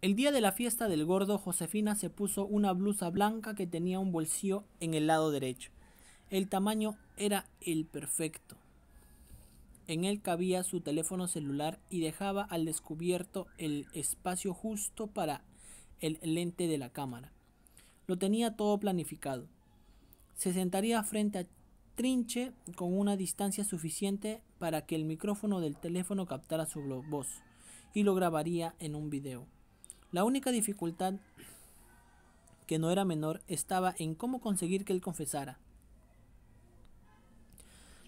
El día de la fiesta del gordo, Josefina se puso una blusa blanca que tenía un bolsillo en el lado derecho. El tamaño era el perfecto. En él cabía su teléfono celular y dejaba al descubierto el espacio justo para el lente de la cámara. Lo tenía todo planificado. Se sentaría frente a Trinche con una distancia suficiente para que el micrófono del teléfono captara su voz y lo grabaría en un video. La única dificultad, que no era menor, estaba en cómo conseguir que él confesara.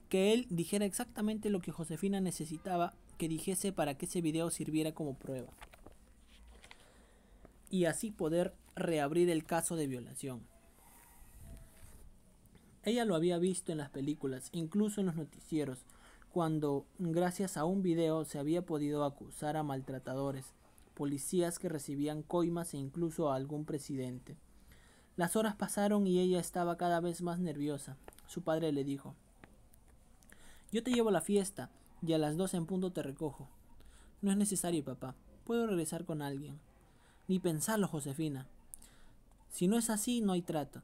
Que él dijera exactamente lo que Josefina necesitaba que dijese para que ese video sirviera como prueba. Y así poder reabrir el caso de violación. Ella lo había visto en las películas, incluso en los noticieros, cuando, gracias a un video, se había podido acusar a maltratadores policías que recibían coimas e incluso a algún presidente. Las horas pasaron y ella estaba cada vez más nerviosa. Su padre le dijo Yo te llevo a la fiesta y a las dos en punto te recojo. No es necesario, papá. Puedo regresar con alguien. Ni pensarlo, Josefina. Si no es así, no hay trato.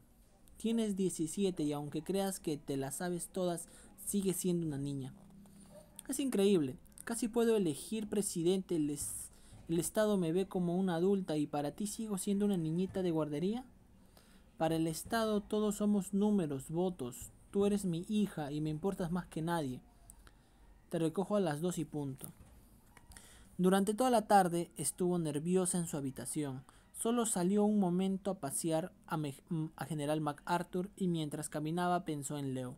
Tienes 17 y aunque creas que te las sabes todas, sigues siendo una niña. Es increíble. Casi puedo elegir presidente, les el Estado me ve como una adulta y para ti sigo siendo una niñita de guardería. Para el Estado todos somos números, votos. Tú eres mi hija y me importas más que nadie. Te recojo a las dos y punto. Durante toda la tarde estuvo nerviosa en su habitación. Solo salió un momento a pasear a, mm, a General MacArthur y mientras caminaba pensó en Leo.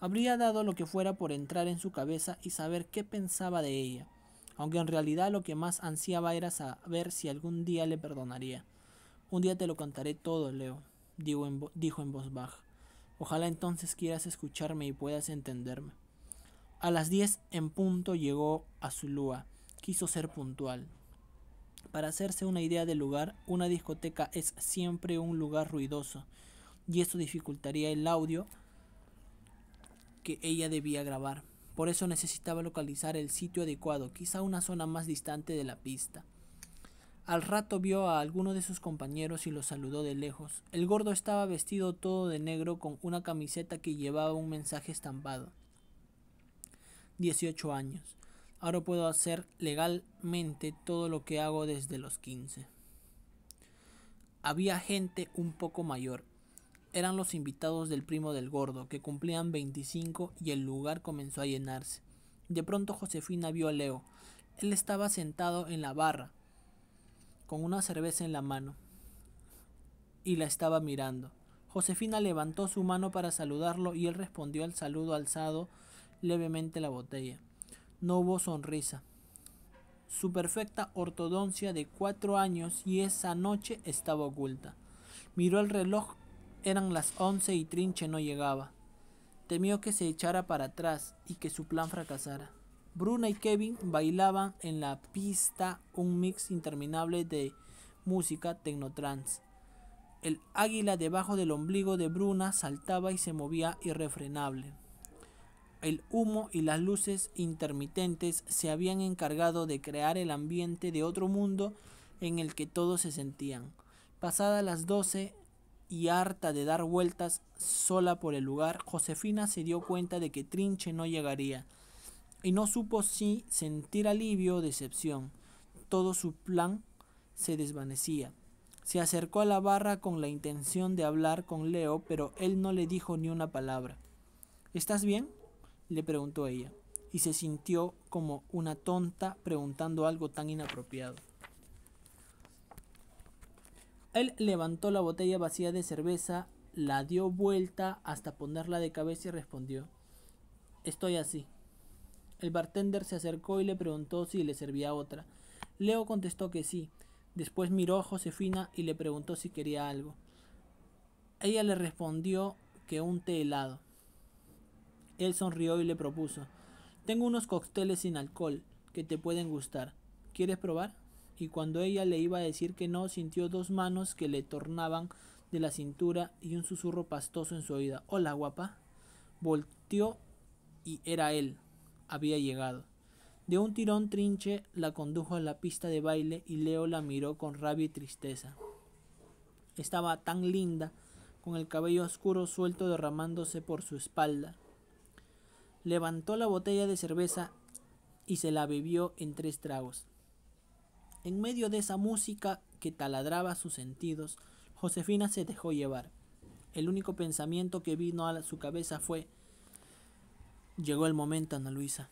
Habría dado lo que fuera por entrar en su cabeza y saber qué pensaba de ella aunque en realidad lo que más ansiaba era saber si algún día le perdonaría. Un día te lo contaré todo, Leo, dijo en, voz baja. Ojalá entonces quieras escucharme y puedas entenderme. A las 10 en punto llegó a Zulúa. Quiso ser puntual. Para hacerse una idea del lugar, una discoteca es siempre un lugar ruidoso y eso dificultaría el audio que ella debía grabar. Por eso necesitaba localizar el sitio adecuado, quizá una zona más distante de la pista. Al rato vio a alguno de sus compañeros y los saludó de lejos. El gordo estaba vestido todo de negro con una camiseta que llevaba un mensaje estampado. 18 años. Ahora puedo hacer legalmente todo lo que hago desde los 15. Había gente un poco mayor, eran los invitados del primo del gordo, que cumplían 25 y el lugar comenzó a llenarse. De pronto Josefina vio a Leo. Él estaba sentado en la barra, con una cerveza en la mano, y la estaba mirando. Josefina levantó su mano para saludarlo y él respondió al saludo alzado levemente la botella. No hubo sonrisa. Su perfecta ortodoncia de cuatro años y esa noche estaba oculta. Miró el reloj eran las 11 y Trinche no llegaba. Temió que se echara para atrás y que su plan fracasara. Bruna y Kevin bailaban en la pista un mix interminable de música tecnotrans. El águila debajo del ombligo de Bruna saltaba y se movía irrefrenable. El humo y las luces intermitentes se habían encargado de crear el ambiente de otro mundo en el que todos se sentían. Pasadas las 12 y harta de dar vueltas sola por el lugar, Josefina se dio cuenta de que Trinche no llegaría y no supo si sentir alivio o decepción. Todo su plan se desvanecía. Se acercó a la barra con la intención de hablar con Leo, pero él no le dijo ni una palabra. ¿Estás bien? le preguntó ella, y se sintió como una tonta preguntando algo tan inapropiado. Él levantó la botella vacía de cerveza, la dio vuelta hasta ponerla de cabeza y respondió, Estoy así. El bartender se acercó y le preguntó si le servía otra. Leo contestó que sí. Después miró a Josefina y le preguntó si quería algo. Ella le respondió que un té helado. Él sonrió y le propuso, tengo unos cócteles sin alcohol que te pueden gustar. ¿Quieres probar? y cuando ella le iba a decir que no, sintió dos manos que le tornaban de la cintura y un susurro pastoso en su oída. Hola, guapa. Volteó y era él. Había llegado. De un tirón trinche la condujo a la pista de baile y Leo la miró con rabia y tristeza. Estaba tan linda, con el cabello oscuro suelto derramándose por su espalda. Levantó la botella de cerveza y se la bebió en tres tragos. En medio de esa música que taladraba sus sentidos, Josefina se dejó llevar. El único pensamiento que vino a su cabeza fue, llegó el momento, Ana Luisa.